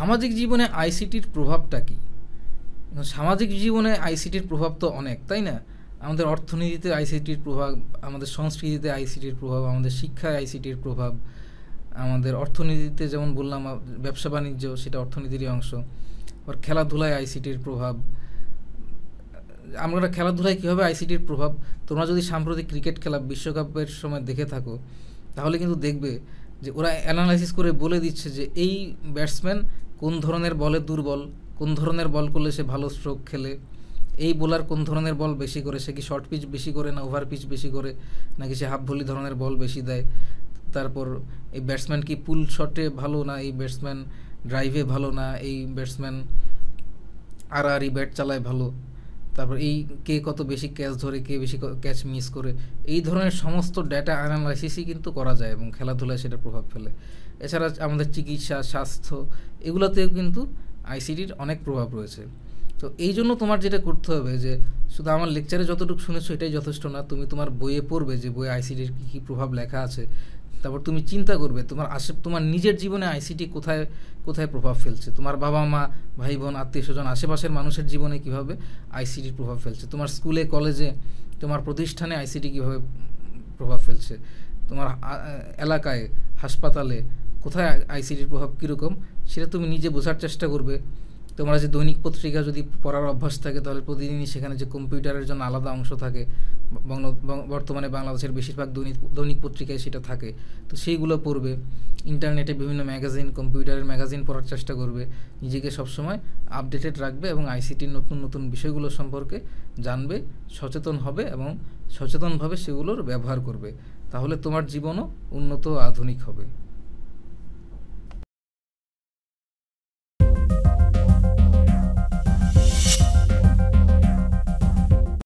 সামাজিক জীবনে আইসিটির প্রভাবটা কী সামাজিক জীবনে আইসিটির প্রভাব তো অনেক তাই না আমাদের অর্থনীতিতে আইসিটির প্রভাব আমাদের সংস্কৃতিতে আইসিটির প্রভাব আমাদের শিক্ষায় আইসিটির প্রভাব আমাদের অর্থনীতিতে যেমন বললাম ব্যবসা বাণিজ্য সেটা অর্থনীতিরই অংশ আর খেলাধুলায় আইসিটির প্রভাব আমরা খেলাধুলায় কীভাবে আইসিটির প্রভাব তোমরা যদি সাম্প্রতিক ক্রিকেট খেলা বিশ্বকাপের সময় দেখে থাকো তাহলে কিন্তু দেখবে যে ওরা অ্যানালাইসিস করে বলে দিচ্ছে যে এই ব্যাটসম্যান কোন ধরনের বলে দুর্বল কোন ধরনের বল করলে সে ভালো স্ট্রোক খেলে এই বোলার কোন ধরনের বল বেশি করে সে কি শর্ট পিচ বেশি করে না ওভার পিচ বেশি করে নাকি সে হাফ ভলি ধরনের বল বেশি দেয় তারপর এই ব্যাটসম্যান কি পুল শটে ভালো না এই ব্যাটসম্যান ড্রাইভে ভালো না এই ব্যাটসম্যান আর ব্যাট চালায় ভালো তারপর এই কে কত বেশি ক্যাচ ধরে কে বেশি ক্যাচ মিস করে এই ধরনের সমস্ত ডেটা অ্যানালাইসিসই কিন্তু করা যায় এবং খেলাধুলায় সেটা প্রভাব ফেলে এছাড়া আমাদের চিকিৎসা স্বাস্থ্য এগুলোতেও কিন্তু আইসিডির অনেক প্রভাব রয়েছে তো এই জন্য তোমার যেটা করতে হবে যে শুধু আমার লেকচারে যতটুকু শুনেছো এটাই যথেষ্ট না তুমি তোমার বইয়ে পড়বে যে বইয়ে আইসিডির কী কী প্রভাব লেখা আছে তারপর তুমি চিন্তা করবে তোমার আশে তোমার নিজের জীবনে আইসিটি কোথায় কোথায় প্রভাব ফেলছে তোমার বাবা মা ভাই বোন আত্মীয় স্বজন আশেপাশের মানুষের জীবনে কিভাবে আইসিটির প্রভাব ফেলছে তোমার স্কুলে কলেজে তোমার প্রতিষ্ঠানে আইসিটি কিভাবে প্রভাব ফেলছে তোমার এলাকায় হাসপাতালে কোথায় আইসিটির প্রভাব কীরকম সেটা তুমি নিজে বোঝার চেষ্টা করবে তোমরা যে দৈনিক পত্রিকা যদি পড়ার অভ্যাস থাকে তাহলে প্রতিদিনই সেখানে যে কম্পিউটারের জন্য আলাদা অংশ থাকে বর্তমানে বাংলাদেশের বেশিরভাগ দৈনিক দৈনিক পত্রিকায় সেটা থাকে তো সেইগুলো পড়বে ইন্টারনেটে বিভিন্ন ম্যাগাজিন কম্পিউটারের ম্যাগাজিন পড়ার চেষ্টা করবে নিজেকে সবসময় আপডেটেড রাখবে এবং আইসিটির নতুন নতুন বিষয়গুলো সম্পর্কে জানবে সচেতন হবে এবং সচেতনভাবে সেগুলোর ব্যবহার করবে তাহলে তোমার জীবনও উন্নত আধুনিক হবে